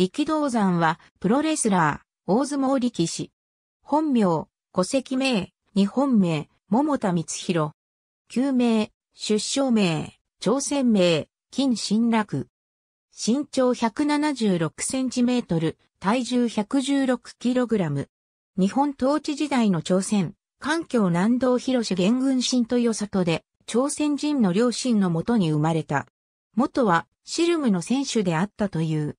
力道山は、プロレスラー、大相撲力士。本名、戸籍名、日本名、桃田光弘。旧名、出生名、朝鮮名、金新楽。身長176センチメートル、体重116キログラム。日本統治時代の朝鮮、環境南道広志元軍神とう里で、朝鮮人の両親のもとに生まれた。元は、シルムの選手であったという。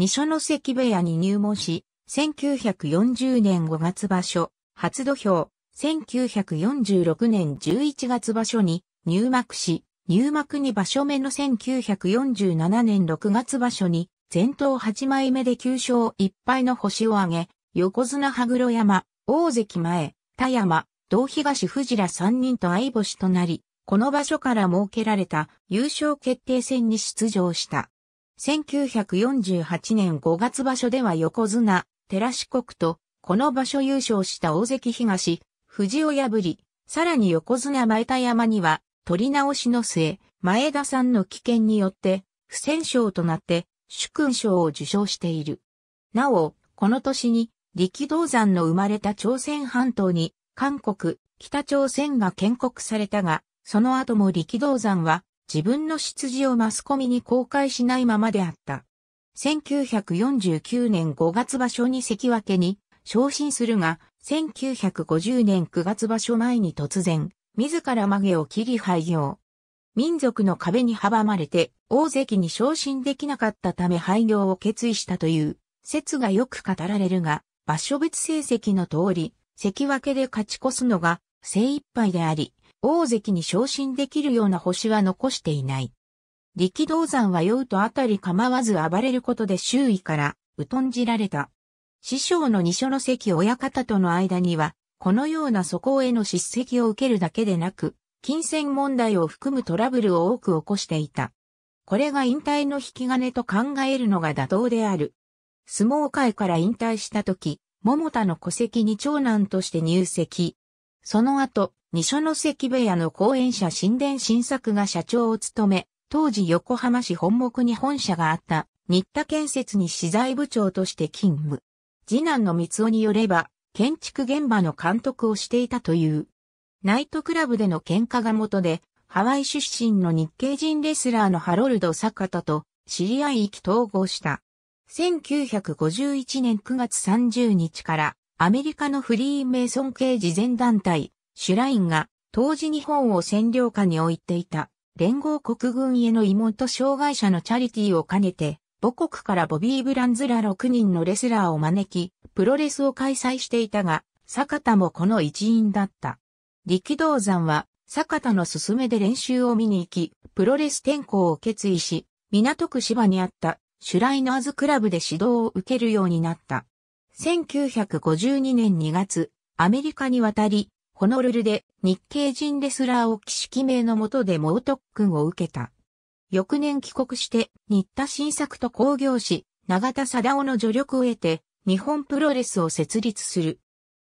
二所ノ関部屋に入門し、1940年5月場所、初土俵、1946年11月場所に入幕し、入幕2場所目の1947年6月場所に、前頭8枚目で9勝1敗の星を挙げ、横綱羽黒山、大関前、田山、道東藤ら3人と相星となり、この場所から設けられた優勝決定戦に出場した。1948年5月場所では横綱、寺四国と、この場所優勝した大関東、藤を破り、さらに横綱前田山には、取り直しの末、前田さんの危険によって、不戦勝となって、主勲賞を受賞している。なお、この年に、力道山の生まれた朝鮮半島に、韓国、北朝鮮が建国されたが、その後も力道山は、自分の出自をマスコミに公開しないままであった。1949年5月場所に関脇に昇進するが、1950年9月場所前に突然、自ら曲げを切り廃業。民族の壁に阻まれて、大関に昇進できなかったため廃業を決意したという、説がよく語られるが、場所別成績の通り、関脇で勝ち越すのが精一杯であり、大関に昇進できるような星は残していない。力道山は酔うとあたり構わず暴れることで周囲から疎んじられた。師匠の二所の関親方との間には、このような素行への叱責を受けるだけでなく、金銭問題を含むトラブルを多く起こしていた。これが引退の引き金と考えるのが妥当である。相撲界から引退した時、桃田の戸籍に長男として入籍。その後、二所の関部屋の後援者神殿新作が社長を務め、当時横浜市本木に本社があった新田建設に資材部長として勤務。次男の三尾によれば、建築現場の監督をしていたという。ナイトクラブでの喧嘩が元で、ハワイ出身の日系人レスラーのハロルド・坂田と知り合い意気統合した。1951年9月30日からアメリカのフリーメイソン系慈善団体シュラインが当時日本を占領下に置いていた連合国軍への妹障害者のチャリティーを兼ねて母国からボビー・ブランズら6人のレスラーを招き、プロレスを開催していたが、坂田もこの一員だった。力道山は、坂田の勧めで練習を見に行き、プロレス転向を決意し、港区芝にあったシュライナーズクラブで指導を受けるようになった。1952年2月、アメリカに渡り、ホノルルで日系人レスラーを騎手記名のもとで猛特訓を受けた。翌年帰国して、新田新作と工業し、永田貞夫の助力を得て、日本プロレスを設立する。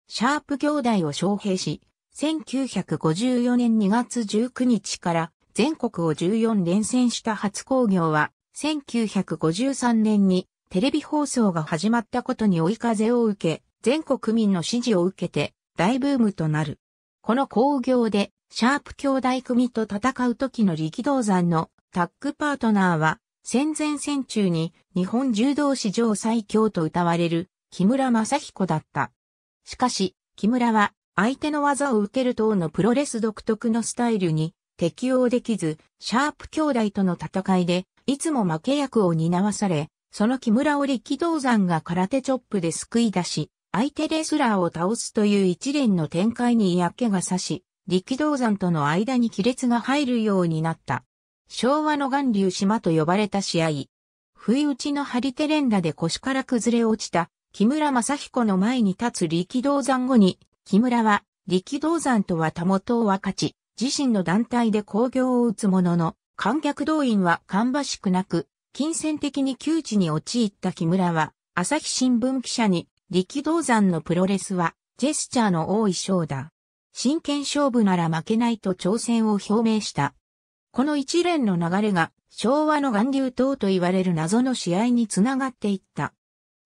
シャープ兄弟を招聘し、1954年2月19日から全国を14連戦した初工業は、1953年にテレビ放送が始まったことに追い風を受け、全国民の支持を受けて大ブームとなる。この工業で、シャープ兄弟組と戦う時の力道山のタッグパートナーは、戦前戦中に日本柔道史上最強と謳われる木村正彦だった。しかし、木村は相手の技を受ける等のプロレス独特のスタイルに適応できず、シャープ兄弟との戦いで、いつも負け役を担わされ、その木村を力道山が空手チョップで救い出し、相手レスラーを倒すという一連の展開に嫌気がさし、力道山との間に亀裂が入るようになった。昭和の岩流島と呼ばれた試合。不意打ちの張り手連打で腰から崩れ落ちた木村正彦の前に立つ力道山後に、木村は力道山とはたもとを分かち、自身の団体で興行を打つものの、観客動員は芳しくなく、金銭的に窮地に陥った木村は、朝日新聞記者に力道山のプロレスは、ジェスチャーの多い章だ。真剣勝負なら負けないと挑戦を表明した。この一連の流れが、昭和の岩流島と言われる謎の試合につながっていった。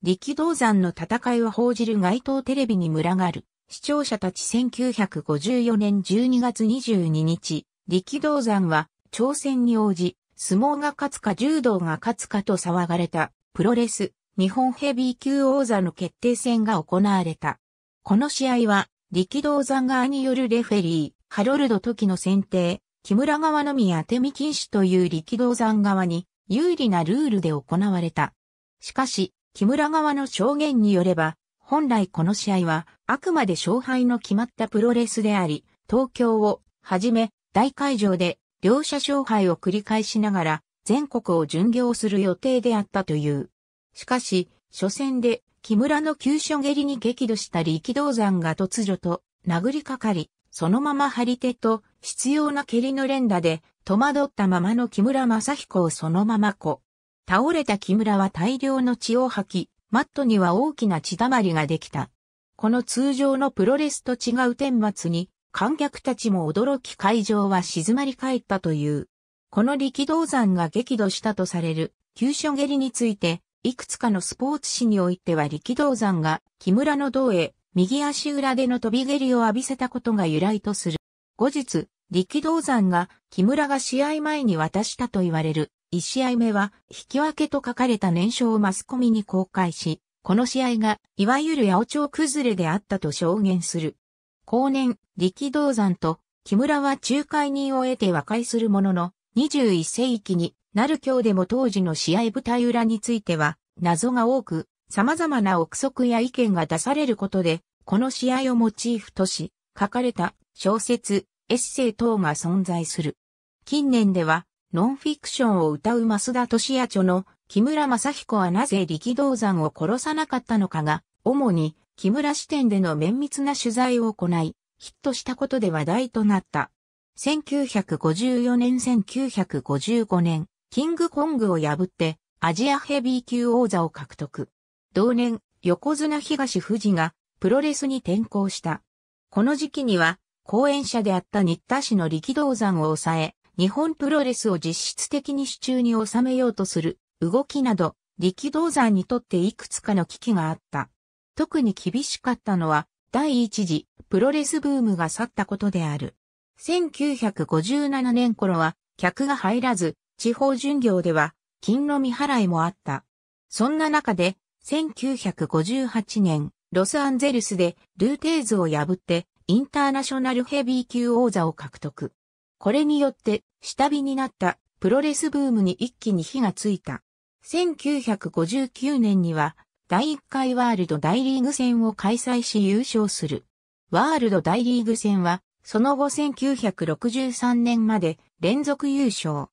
力道山の戦いを報じる街頭テレビに群がる。視聴者たち1954年12月22日、力道山は、挑戦に応じ、相撲が勝つか柔道が勝つかと騒がれた、プロレス、日本ヘビー級王座の決定戦が行われた。この試合は、力道山側によるレフェリー、ハロルド時の選定、木村側のみ当て身禁止という力道山側に有利なルールで行われた。しかし、木村側の証言によれば、本来この試合はあくまで勝敗の決まったプロレスであり、東京をはじめ大会場で両者勝敗を繰り返しながら全国を巡業する予定であったという。しかし、初戦で木村の急所蹴りに激怒した力道山が突如と殴りかかり、そのまま張り手と必要な蹴りの連打で戸惑ったままの木村正彦をそのままこ。倒れた木村は大量の血を吐き、マットには大きな血だまりができた。この通常のプロレスと違う顛末に観客たちも驚き会場は静まり返ったという。この力道山が激怒したとされる急所蹴りについていくつかのスポーツ誌においては力道山が木村の胴へ右足裏での飛び蹴りを浴びせたことが由来とする。後日、力道山が木村が試合前に渡したと言われる1試合目は引き分けと書かれた年賞をマスコミに公開し、この試合がいわゆる八百長崩れであったと証言する。後年、力道山と木村は仲介人を得て和解するものの、21世紀になる今日でも当時の試合舞台裏については、謎が多く、様々な憶測や意見が出されることで、この試合をモチーフとし、書かれた小説、エッセイ等が存在する。近年では、ノンフィクションを歌う増田敏也著の木村正彦はなぜ力道山を殺さなかったのかが、主に木村視点での綿密な取材を行い、ヒットしたことで話題となった。1954年1955年、キングコングを破ってアジアヘビー級王座を獲得。同年、横綱東富士がプロレスに転向した。この時期には、後援者であった日田市の力道山を抑え、日本プロレスを実質的に手中に収めようとする動きなど、力道山にとっていくつかの危機があった。特に厳しかったのは、第一次プロレスブームが去ったことである。1957年頃は、客が入らず、地方巡業では、金の未払いもあった。そんな中で、1958年、ロスアンゼルスでルーテーズを破って、インターナショナルヘビー級王座を獲得。これによって、下火になったプロレスブームに一気に火がついた。1959年には、第1回ワールド大リーグ戦を開催し優勝する。ワールド大リーグ戦は、その後1963年まで連続優勝。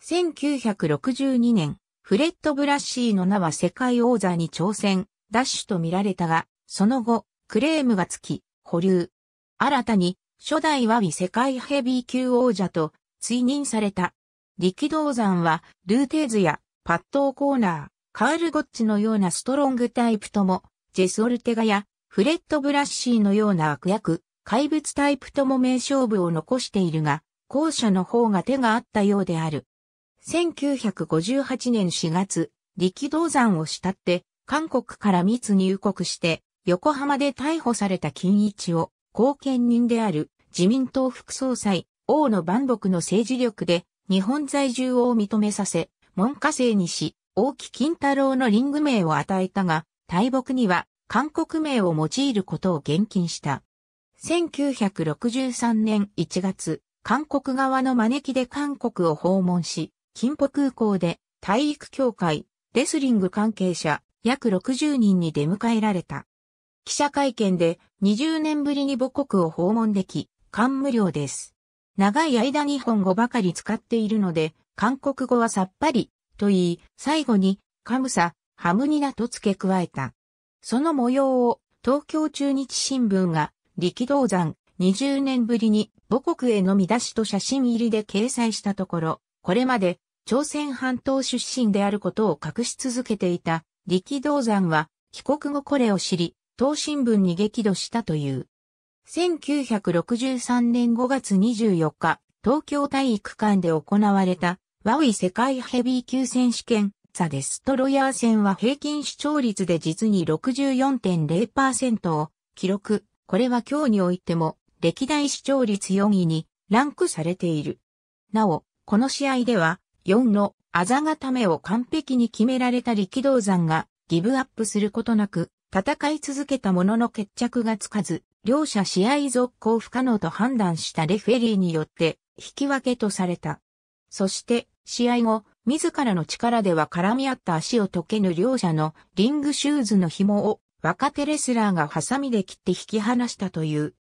1962年、フレッド・ブラッシーの名は世界王座に挑戦、ダッシュと見られたが、その後、クレームがつき、保留。新たに、初代ワビ世界ヘビー級王者と追認された。力道山は、ルーテーズやパットーコーナー、カール・ゴッチのようなストロングタイプとも、ジェス・オルテガやフレッド・ブラッシーのような悪役、怪物タイプとも名勝負を残しているが、後者の方が手があったようである。1958年4月、力道山を慕って、韓国から密入国して、横浜で逮捕された金一を、後見人である自民党副総裁、王の万木の政治力で、日本在住を認めさせ、門下生にし、大木金太郎のリング名を与えたが、大木には韓国名を用いることを厳禁した。1963年1月、韓国側の招きで韓国を訪問し、金浦空港で体育協会、レスリング関係者約60人に出迎えられた。記者会見で20年ぶりに母国を訪問でき、感無量です。長い間日本語ばかり使っているので、韓国語はさっぱり、と言い、最後に、カムサ、ハムニナと付け加えた。その模様を、東京中日新聞が、力道山、20年ぶりに母国への見出しと写真入りで掲載したところ、これまで朝鮮半島出身であることを隠し続けていた力道山は帰国後これを知り、東新聞に激怒したという。1963年5月24日、東京体育館で行われた、ワウイ世界ヘビー級選手権、ザ・デストロイヤー戦は平均視聴率で実に64.0%を記録。これは今日においても、歴代視聴率4位にランクされている。なお、この試合では、4のあざがためを完璧に決められた力道山がギブアップすることなく、戦い続けたものの決着がつかず、両者試合続行不可能と判断したレフェリーによって引き分けとされた。そして試合後、自らの力では絡み合った足を溶けぬ両者のリングシューズの紐を若手レスラーがハサミで切って引き離したという。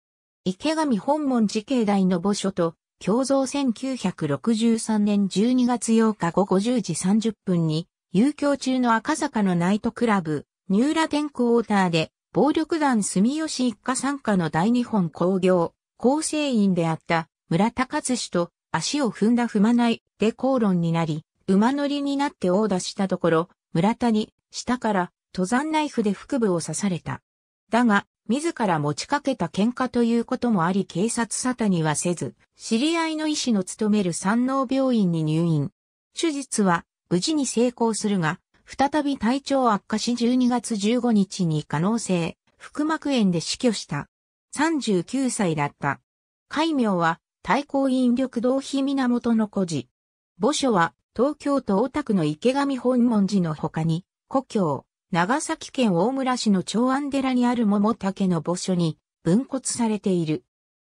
池上本門寺境内の墓所と共造1963年12月8日午後10時30分に、遊興中の赤坂のナイトクラブ、ニューラテンクォーターで、暴力団住吉一家参加の大日本工業、構成員であった村田勝氏と足を踏んだ踏まないで口論になり、馬乗りになって殴打したところ、村田に下から登山ナイフで腹部を刺された。だが、自ら持ちかけた喧嘩ということもあり警察沙汰にはせず、知り合いの医師の勤める山王病院に入院。手術は無事に成功するが、再び体調悪化し12月15日に可能性、腹膜炎で死去した。39歳だった。戒名は、太閤引力道比源の孤児。墓所は、東京都大田区の池上本門寺の他に、故郷、長崎県大村市の長安寺にある桃竹の墓所に分骨されている。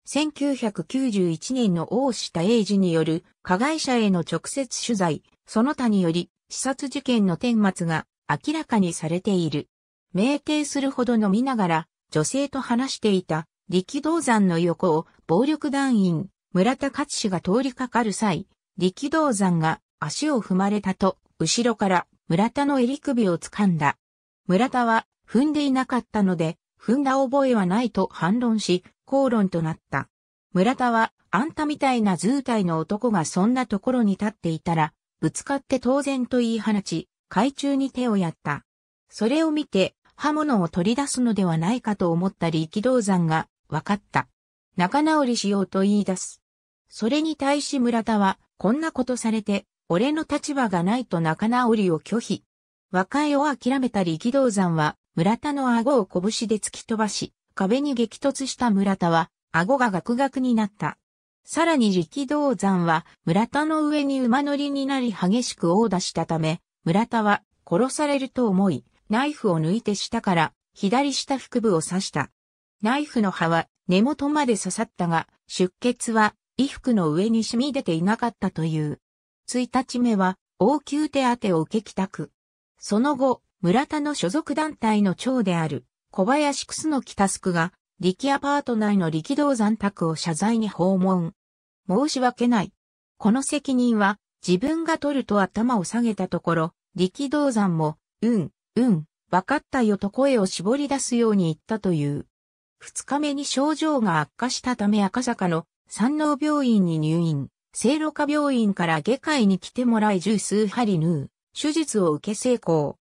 1991年の大下英二による加害者への直接取材、その他により、視察事件の顛末が明らかにされている。酩酊するほど飲みながら、女性と話していた力道山の横を暴力団員、村田勝氏が通りかかる際、力道山が足を踏まれたと、後ろから村田の襟首を掴んだ。村田は踏んでいなかったので、踏んだ覚えはないと反論し、口論となった。村田は、あんたみたいな図体の男がそんなところに立っていたら、ぶつかって当然と言い放ち、海中に手をやった。それを見て、刃物を取り出すのではないかと思った力道山が、分かった。仲直りしようと言い出す。それに対し村田は、こんなことされて、俺の立場がないと仲直りを拒否。和解を諦めた力道山は、村田の顎を拳で突き飛ばし、壁に激突した村田は、顎がガクガクになった。さらに力道山は、村田の上に馬乗りになり激しく殴打したため、村田は、殺されると思い、ナイフを抜いて下から、左下腹部を刺した。ナイフの刃は根元まで刺さったが、出血は衣服の上に染み出ていなかったという。1日目は、応急手当を受け帰宅。その後、村田の所属団体の長である小林楠きたすくが力アパート内の力道山宅を謝罪に訪問。申し訳ない。この責任は自分が取ると頭を下げたところ、力道山も、うん、うん、わかったよと声を絞り出すように言ったという。二日目に症状が悪化したため赤坂の山王病院に入院、聖路加病院から下界に来てもらい十数針縫う。手術を受け成功。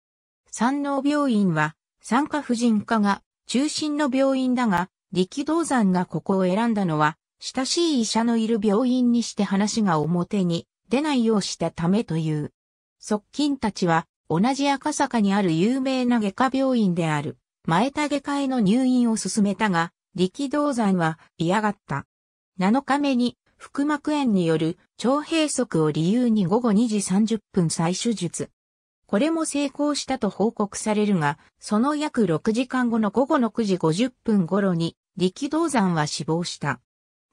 山王病院は、産科婦人科が中心の病院だが、力道山がここを選んだのは、親しい医者のいる病院にして話が表に出ないようしたためという。側近たちは、同じ赤坂にある有名な外科病院である、前田外科への入院を進めたが、力道山は嫌がった。7日目に腹膜炎による腸閉塞を理由に午後2時30分再手術。これも成功したと報告されるが、その約6時間後の午後6時50分頃に、力道山は死亡した。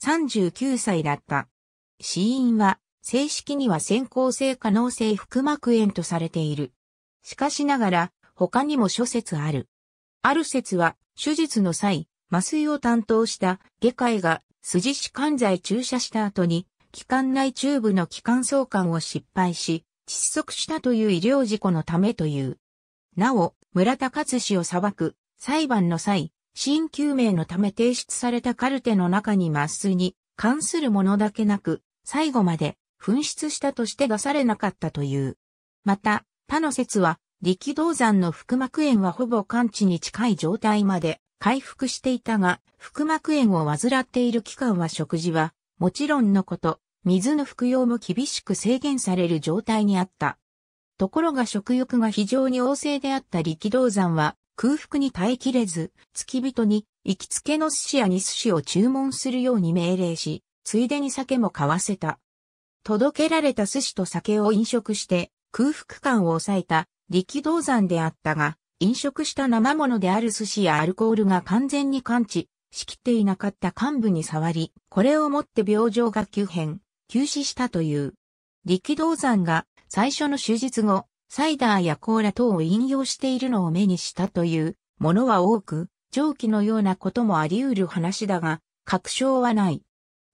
39歳だった。死因は、正式には先行性可能性腹膜炎とされている。しかしながら、他にも諸説ある。ある説は、手術の際、麻酔を担当した外科医が筋弛緩剤注射した後に、気管内チューブの気管相関を失敗し、窒息したという医療事故のためという。なお、村田勝氏を裁く、裁判の際、新究明のため提出されたカルテの中にすぐに関するものだけなく、最後まで紛失したとして出されなかったという。また、他の説は、力道山の腹膜炎はほぼ完治に近い状態まで回復していたが、腹膜炎を患っている期間は食事は、もちろんのこと、水の服用も厳しく制限される状態にあった。ところが食欲が非常に旺盛であった力道山は、空腹に耐えきれず、付き人に、行きつけの寿司や二寿司を注文するように命令し、ついでに酒も買わせた。届けられた寿司と酒を飲食して、空腹感を抑えた力道山であったが、飲食した生物である寿司やアルコールが完全に感知しきっていなかった幹部に触り、これをもって病状が急変、急死したという。力道山が最初の手術後、サイダーやコーラ等を飲用しているのを目にしたというものは多く、上記のようなこともあり得る話だが、確証はない。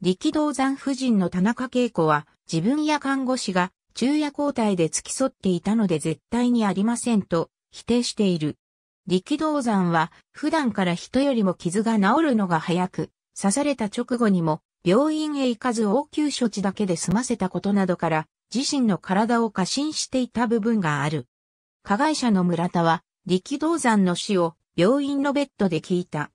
力道山夫人の田中恵子は、自分や看護師が昼夜交代で付き添っていたので絶対にありませんと、否定している。力道山は普段から人よりも傷が治るのが早く、刺された直後にも病院へ行かず応急処置だけで済ませたことなどから自身の体を過信していた部分がある。加害者の村田は力道山の死を病院のベッドで聞いた。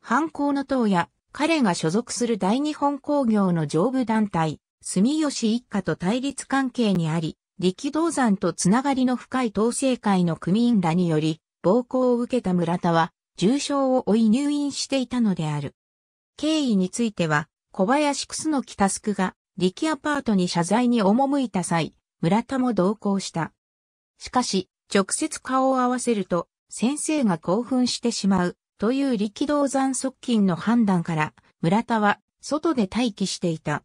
犯行の党や彼が所属する大日本工業の上部団体、住吉一家と対立関係にあり、力道山とつながりの深い統制会の組員らにより、暴行を受けた村田は、重傷を負い入院していたのである。経緯については、小林楠木タスクが、力アパートに謝罪に赴いた際、村田も同行した。しかし、直接顔を合わせると、先生が興奮してしまう、という力道山側近の判断から、村田は、外で待機していた。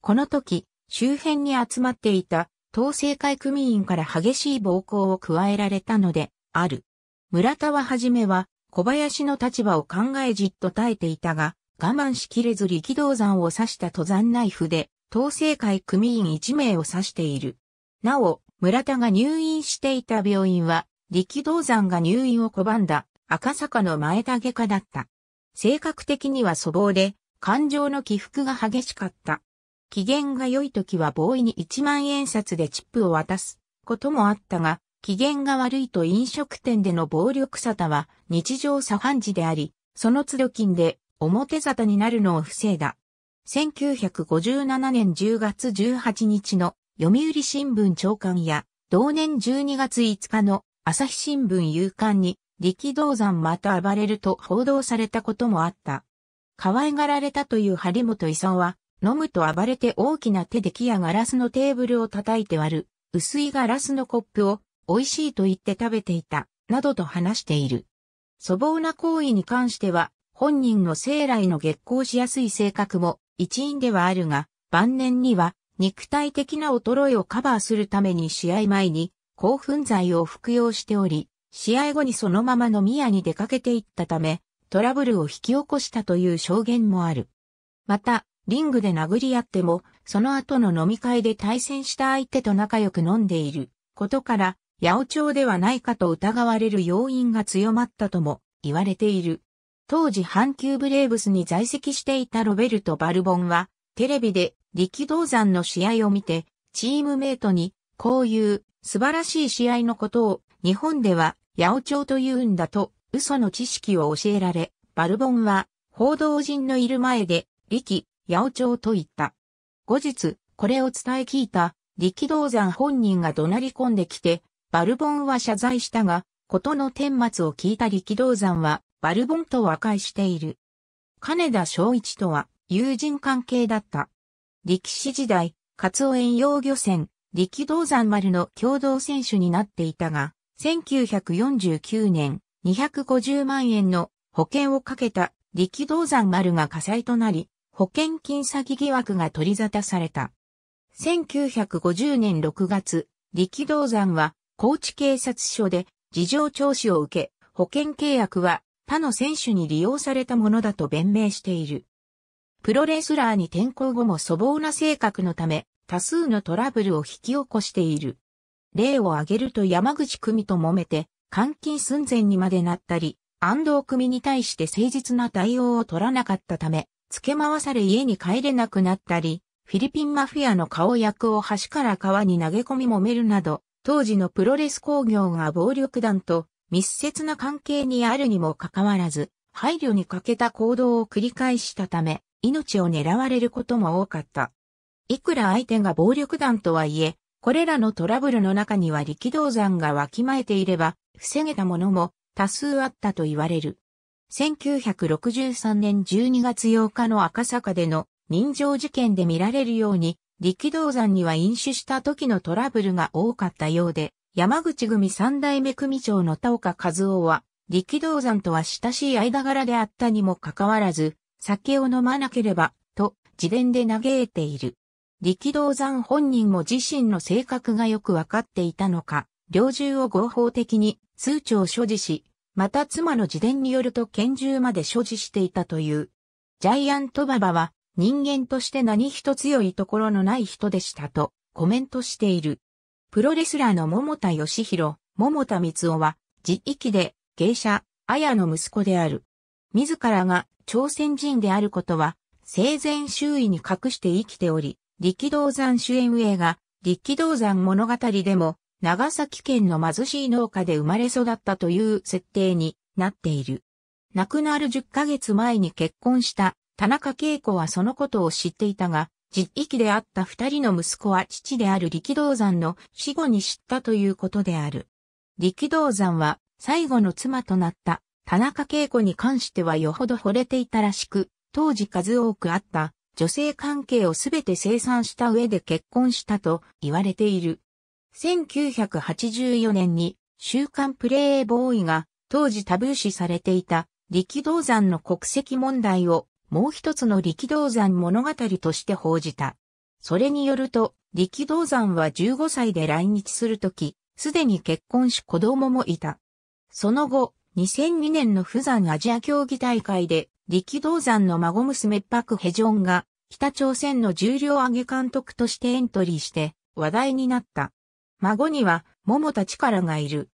この時、周辺に集まっていた統政会組員から激しい暴行を加えられたので、ある。村田ははじめは、小林の立場を考えじっと耐えていたが、我慢しきれず力道山を刺した登山ナイフで、統政会組員1名を刺している。なお、村田が入院していた病院は、力道山が入院を拒んだ赤坂の前田外科だった。性格的には粗暴で、感情の起伏が激しかった。機嫌が良い時はボーイに1万円札でチップを渡すこともあったが、機嫌が悪いと飲食店での暴力沙汰は日常茶飯事であり、その都度金で表沙汰になるのを防いだ。1957年10月18日の読売新聞長官や同年12月5日の朝日新聞夕刊に力道山また暴れると報道されたこともあった。可愛がられたという張本勲は飲むと暴れて大きな手で木やガラスのテーブルを叩いて割る、薄いガラスのコップを美味しいと言って食べていた、などと話している。粗暴な行為に関しては、本人の生来の激光しやすい性格も一因ではあるが、晩年には肉体的な衰えをカバーするために試合前に興奮剤を服用しており、試合後にそのまま飲み屋に出かけていったため、トラブルを引き起こしたという証言もある。また、リングで殴り合っても、その後の飲み会で対戦した相手と仲良く飲んでいることから、八百長ではないかと疑われる要因が強まったとも言われている。当時阪急ブレーブスに在籍していたロベルト・バルボンは、テレビで力道山の試合を見て、チームメイトに、こういう素晴らしい試合のことを、日本では八百長と言うんだと、嘘の知識を教えられ、バルボンは、報道陣のいる前で、力、八百長と言った。後日、これを伝え聞いた、力道山本人が怒鳴り込んできて、バルボンは謝罪したが、ことの顛末を聞いた力道山は、バルボンと和解している。金田正一とは、友人関係だった。力士時代、カツオ遠洋漁船、力道山丸の共同選手になっていたが、1949年、250万円の保険をかけた力道山丸が火災となり、保険金詐欺疑惑が取り沙汰された。1950年6月、力道山は高知警察署で事情聴取を受け、保険契約は他の選手に利用されたものだと弁明している。プロレスラーに転向後も粗暴な性格のため、多数のトラブルを引き起こしている。例を挙げると山口組と揉めて、監禁寸前にまでなったり、安藤組に対して誠実な対応を取らなかったため、付け回され家に帰れなくなったり、フィリピンマフィアの顔役を橋から川に投げ込み揉めるなど、当時のプロレス工業が暴力団と密接な関係にあるにもかかわらず、配慮に欠けた行動を繰り返したため、命を狙われることも多かった。いくら相手が暴力団とはいえ、これらのトラブルの中には力道山がわきまえていれば、防げたものも多数あったと言われる。1963年12月8日の赤坂での人情事件で見られるように、力道山には飲酒した時のトラブルが多かったようで、山口組三代目組長の田岡和夫は、力道山とは親しい間柄であったにもかかわらず、酒を飲まなければ、と自伝で嘆いている。力道山本人も自身の性格がよくわかっていたのか、猟銃を合法的に通帳所持し、また妻の自伝によると拳銃まで所持していたという。ジャイアントババは人間として何一つ良いところのない人でしたとコメントしている。プロレスラーの桃田義弘、桃田光夫は自域で芸者、綾の息子である。自らが朝鮮人であることは生前周囲に隠して生きており、力道山主演映画、力道山物語でも長崎県の貧しい農家で生まれ育ったという設定になっている。亡くなる10ヶ月前に結婚した田中恵子はそのことを知っていたが、実域であった二人の息子は父である力道山の死後に知ったということである。力道山は最後の妻となった田中恵子に関してはよほど惚れていたらしく、当時数多くあった女性関係をすべて清算した上で結婚したと言われている。1984年に週刊プレイボーイが当時タブー視されていた力道山の国籍問題をもう一つの力道山物語として報じた。それによると、力道山は15歳で来日するとき、すでに結婚し子供もいた。その後、2002年の富山アジア競技大会で、力道山の孫娘パク・ヘジョンが、北朝鮮の重量挙げ監督としてエントリーして、話題になった。孫には、桃たちからがいる。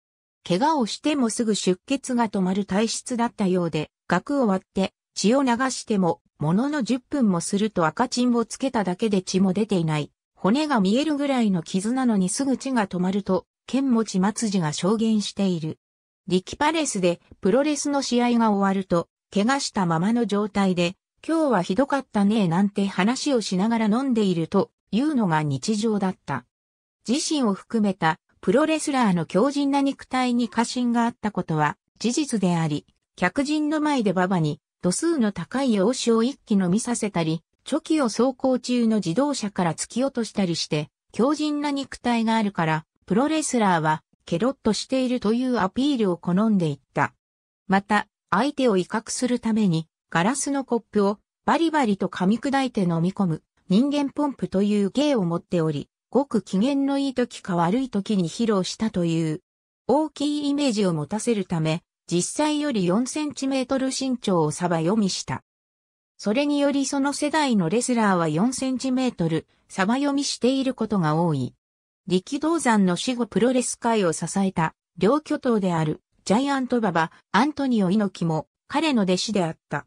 怪我をしてもすぐ出血が止まる体質だったようで、額を割って血を流しても、ものの10分もすると赤チンをつけただけで血も出ていない。骨が見えるぐらいの傷なのにすぐ血が止まると、剣持松次が証言している。力パレスでプロレスの試合が終わると、怪我したままの状態で、今日はひどかったねなんて話をしながら飲んでいるというのが日常だった。自身を含めたプロレスラーの強靭な肉体に過信があったことは事実であり、客人の前で馬場に度数の高い洋酒を一気飲みさせたり、チョキを走行中の自動車から突き落としたりして、強靭な肉体があるから、プロレスラーは、ケロッとしているというアピールを好んでいった。また、相手を威嚇するために、ガラスのコップをバリバリと噛み砕いて飲み込む人間ポンプという芸を持っており、ごく機嫌のいい時か悪い時に披露したという、大きいイメージを持たせるため、実際より4センチメートル身長をサバ読みした。それによりその世代のレスラーは4センチメートル、サバ読みしていることが多い。力道山の死後プロレス界を支えた、両巨頭である、ジャイアントババ、アントニオ猪木も、彼の弟子であった。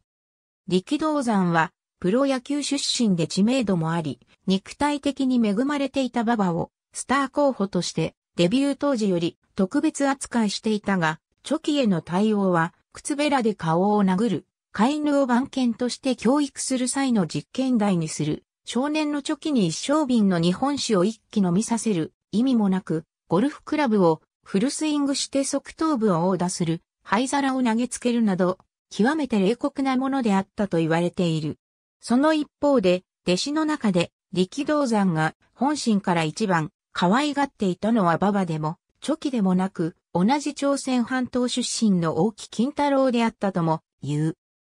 力道山は、プロ野球出身で知名度もあり、肉体的に恵まれていた馬場を、スター候補として、デビュー当時より特別扱いしていたが、チョキへの対応は、靴べらで顔を殴る、飼い犬を番犬として教育する際の実験台にする、少年のチョキに一生瓶の日本酒を一気飲みさせる、意味もなく、ゴルフクラブをフルスイングして側頭部を殴打する、灰皿を投げつけるなど、極めて冷酷なものであったと言われている。その一方で、弟子の中で、力道山が本心から一番可愛がっていたのは馬場でも、チョキでもなく、同じ朝鮮半島出身の大木金太郎であったとも言う。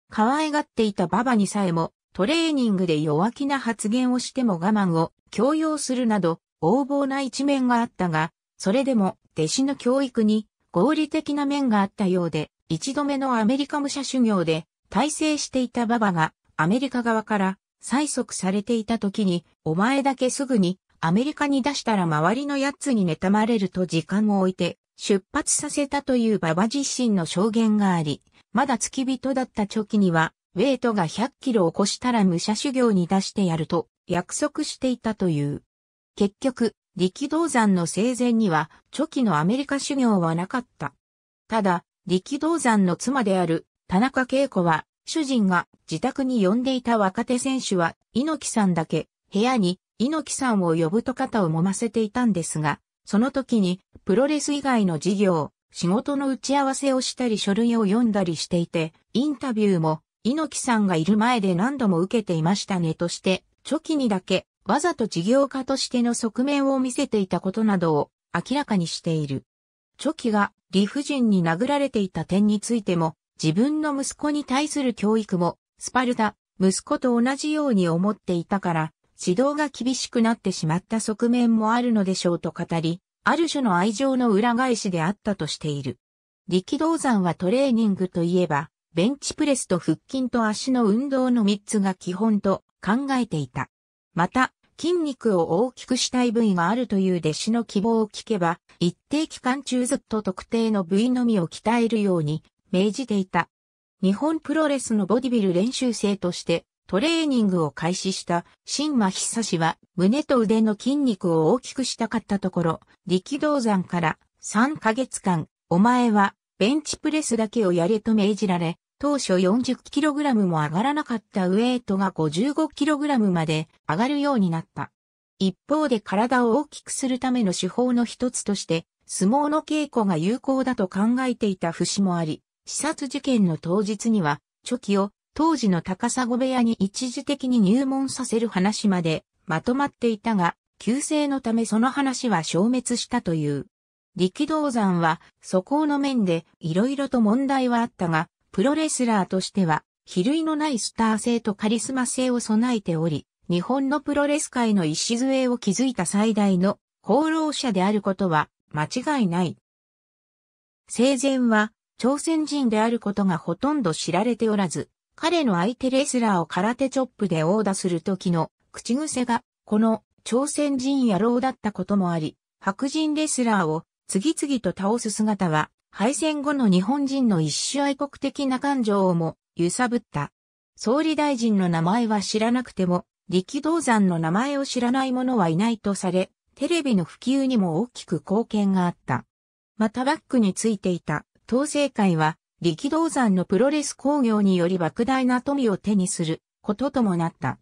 可愛がっていた馬場にさえも、トレーニングで弱気な発言をしても我慢を強要するなど、横暴な一面があったが、それでも弟子の教育に合理的な面があったようで、一度目のアメリカ武者修行で、大成していた馬場がアメリカ側から催促されていた時に、お前だけすぐにアメリカに出したら周りのやつに妬まれると時間を置いて出発させたという馬場自身の証言があり、まだ付き人だったチョキには、ウェイトが100キロを越したら武者修行に出してやると約束していたという。結局、力道山の生前には、チョキのアメリカ修行はなかった。ただ、力道山の妻である田中恵子は、主人が自宅に呼んでいた若手選手は、猪木さんだけ、部屋に猪木さんを呼ぶと肩を揉ませていたんですが、その時に、プロレス以外の事業、仕事の打ち合わせをしたり書類を読んだりしていて、インタビューも、猪木さんがいる前で何度も受けていましたねとして、初期にだけ、わざと事業家としての側面を見せていたことなどを明らかにしている。チョキが理不尽に殴られていた点についても自分の息子に対する教育も、スパルタ、息子と同じように思っていたから、指導が厳しくなってしまった側面もあるのでしょうと語り、ある種の愛情の裏返しであったとしている。力道山はトレーニングといえば、ベンチプレスと腹筋と足の運動の3つが基本と考えていた。また、筋肉を大きくしたい部位があるという弟子の希望を聞けば、一定期間中ずっと特定の部位のみを鍛えるように命じていた。日本プロレスのボディビル練習生としてトレーニングを開始した新馬久氏は胸と腕の筋肉を大きくしたかったところ、力道山から3ヶ月間、お前はベンチプレスだけをやれと命じられ、当初 40kg も上がらなかったウエイトが 55kg まで上がるようになった。一方で体を大きくするための手法の一つとして、相撲の稽古が有効だと考えていた節もあり、視察事件の当日には、チョキを当時の高砂部屋に一時的に入門させる話までまとまっていたが、救世のためその話は消滅したという。力道山は、素行の面で色々と問題はあったが、プロレスラーとしては、比類のないスター性とカリスマ性を備えており、日本のプロレス界の礎を築いた最大の功労者であることは間違いない。生前は朝鮮人であることがほとんど知られておらず、彼の相手レスラーを空手チョップで殴打する時の口癖が、この朝鮮人野郎だったこともあり、白人レスラーを次々と倒す姿は、敗戦後の日本人の一種愛国的な感情をも揺さぶった。総理大臣の名前は知らなくても、力道山の名前を知らない者はいないとされ、テレビの普及にも大きく貢献があった。またバックについていた統制会は、力道山のプロレス工業により莫大な富を手にすることともなった。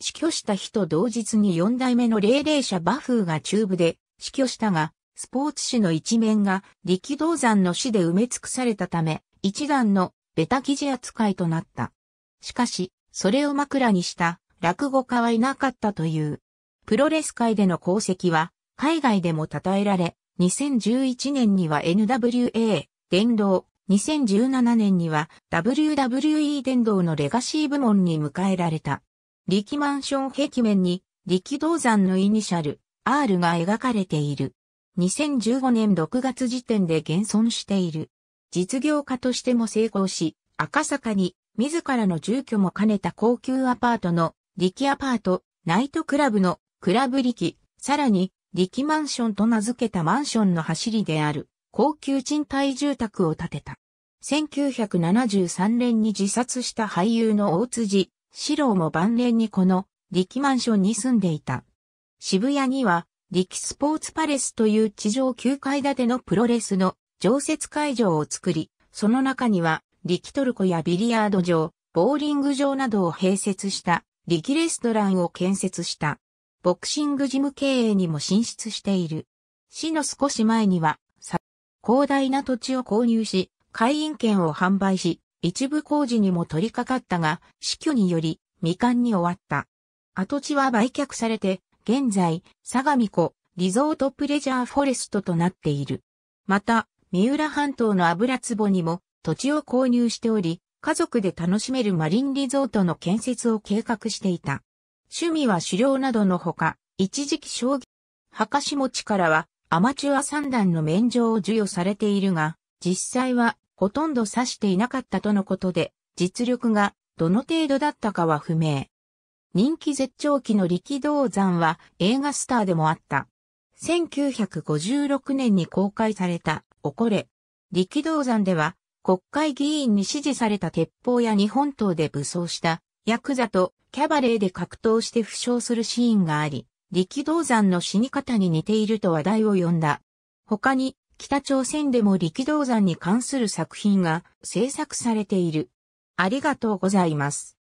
死去した日と同日に四代目の霊霊者馬風が中部で死去したが、スポーツ紙の一面が力道山の死で埋め尽くされたため、一段のベタ記事扱いとなった。しかし、それを枕にした落語家はいなかったという。プロレス界での功績は海外でも称えられ、2011年には NWA 電動。2017年には WWE 電動のレガシー部門に迎えられた。力マンション壁面に力道山のイニシャル R が描かれている。2015年6月時点で現存している。実業家としても成功し、赤坂に自らの住居も兼ねた高級アパートの力アパート、ナイトクラブのクラブ力、さらに力マンションと名付けたマンションの走りである。高級賃貸住宅を建てた。1973年に自殺した俳優の大辻、四郎も晩年にこの力マンションに住んでいた。渋谷には力スポーツパレスという地上9階建てのプロレスの常設会場を作り、その中には力トルコやビリヤード場、ボーリング場などを併設した力レストランを建設した。ボクシングジム経営にも進出している。市の少し前には広大な土地を購入し、会員権を販売し、一部工事にも取り掛かったが、死去により未完に終わった。跡地は売却されて、現在、相模湖、リゾートプレジャーフォレストとなっている。また、三浦半島の油壺にも土地を購入しており、家族で楽しめるマリンリゾートの建設を計画していた。趣味は狩猟などのほか、一時期将棋。墓下地からはアマチュア三段の免状を授与されているが、実際はほとんど指していなかったとのことで、実力がどの程度だったかは不明。人気絶頂期の力道山は映画スターでもあった。1956年に公開された、おこれ。力道山では、国会議員に支持された鉄砲や日本刀で武装した、ヤクザとキャバレーで格闘して負傷するシーンがあり、力道山の死に方に似ていると話題を呼んだ。他に、北朝鮮でも力道山に関する作品が制作されている。ありがとうございます。